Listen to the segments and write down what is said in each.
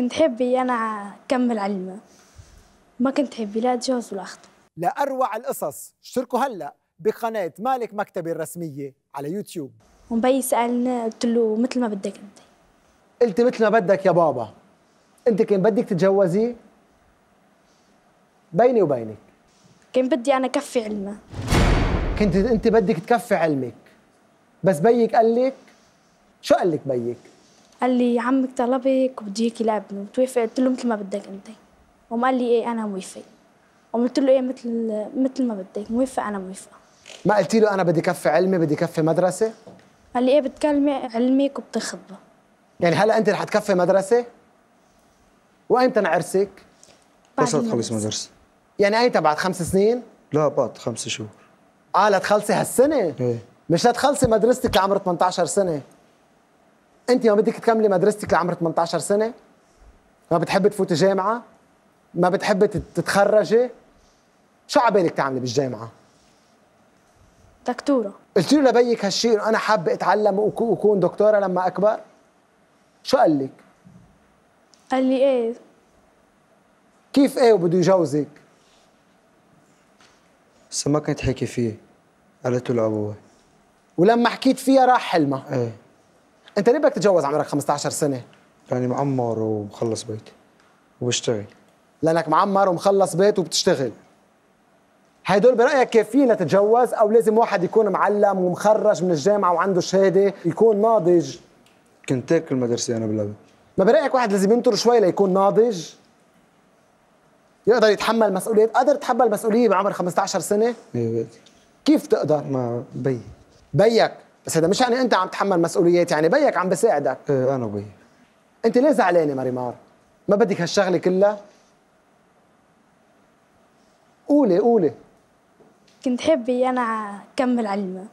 كنت حبي أنا أكمل علمه ما كنت حبي لا أتجوز ولا أخطب لأروع القصص اشتركوا هلأ بقناة مالك مكتبي الرسمية على يوتيوب ومبي سالني قلت له مثل ما بدك أنت قلت مثل ما بدك يا بابا أنت كان بدك تتجوزي بيني وبينك كان بدي أنا كفي علمه كنت أنت بدك تكفي علمك بس بيك قال لك شو قال لك بيك؟ قال لي عمك طلبك وبده اياك لابنه بتوافق قلت له مثل ما بدك انت قام قال لي ايه انا موافق قام له ايه مثل مثل ما بدك موافق انا موافقه ما قلتي له انا بدي كفي علمي بدي كفي مدرسه قال لي ايه بتكلمي علمك وبتخبى يعني هلا انت رح تكفي مدرسه وايمتى عرسك بشرط تخلص مدرسه يعني ايمتى بعد خمس سنين لا بعد خمس شهور اه لتخلصي هالسنه ايه مش لتخلصي مدرستك لعمر 18 سنه انت ما بدك تكملي مدرستك لعمر 18 سنه ما بتحبي تفوتي جامعه ما بتحبي تتخرجي شو عبالك تعملي بالجامعه دكتوره قلت له لبيك هالشيء انا حابه اتعلم واكون دكتوره لما اكبر شو قال لك قال لي ايه كيف ايه وبده يجوزك بس ما كنت حكي فيه قالت له الابوه ولما حكيت فيها راح حلمها ايه انت ليه بدك تتجوز عمرك 15 سنه؟ يعني معمر ومخلص بيت وبشتغل لانك معمر ومخلص بيت وبتشتغل هيدول برايك كافيين لتتجوز او لازم واحد يكون معلم ومخرج من الجامعه وعنده شهاده يكون ناضج كنت تاكل مدرسه انا باللبن ما برايك واحد لازم ينطر شوي ليكون ناضج يقدر يتحمل مسؤوليه قادر تحمل مسؤوليه بعمر 15 سنه ايه كيف تقدر ما بي بيك بس هذا مش يعني انت عم تتحمل مسؤوليات يعني بيك عم بساعدك ايه انا وبيي انت ليه زعلانه مريمار؟ ما بدك هالشغله كلها؟ قولي قولي كنت حبي انا اكمل علمه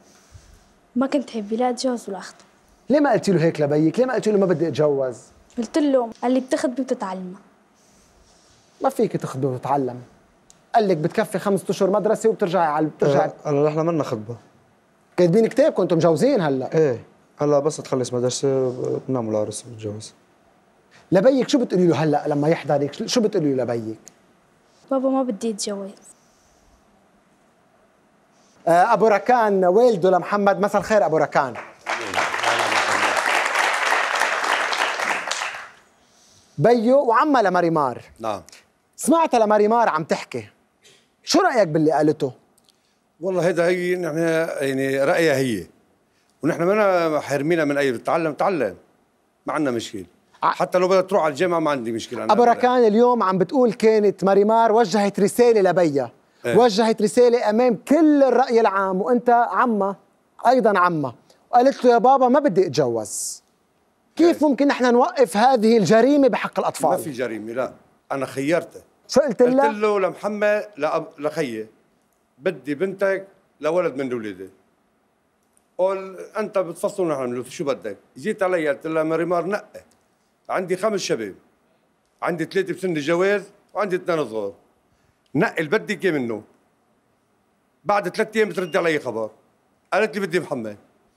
ما كنت حبي لا اتجوز ولا اخطب ليه ما قلتي له هيك لبيك؟ ليه ما قلتي له ما بدي اتجوز؟ قلت له قال لي بتخطبي وتتعلمي ما فيك تخطبي وتتعلم قال لك بتكفي خمسة اشهر مدرسه وبترجعي على بترجعي إيه، انا نحن منا خطبه كاتبين كتاب كنتوا مجوزين هلا ايه هلا بس تخلص مدرسه بنام العرس بتجوز لبيك شو بتقولي له هلا لما يحضرك شو بتقولي له لبيك؟ بابا ما بدي اتجوز آه، ابو ركان والده لمحمد مساء الخير ابو ركان بيو وعمها لماري مار نعم سمعتها لماري مار عم تحكي شو رايك باللي قالته؟ والله هذا هي نحن يعني رايها هي ونحن ما حرمينا من اي بتعلم تعلم ما عندنا مشكله حتى لو بدها تروح على الجامعه ما عندي مشكله أنا ابو ركان اليوم عم بتقول كانت ماريمار وجهت رساله لبيا إيه؟ وجهت رساله امام كل الراي العام وانت عمها ايضا عمها وقالت له يا بابا ما بدي اتجوز كيف إيه؟ ممكن نحن نوقف هذه الجريمه بحق الاطفال ما في جريمه لا انا خيرته شو قلت له قلت له لمحمد لأب... لخيه بدي بنتك لولد من ولادي قال انت بتفصل ونحن شو بدك؟ جيت علي قلت لها مريمار نقي عندي خمس شباب عندي ثلاثه بسن الجواز وعندي اثنين صغار نقي اللي بدك اياه منه بعد ثلاث ايام بترد علي خبر قالت لي بدي محمد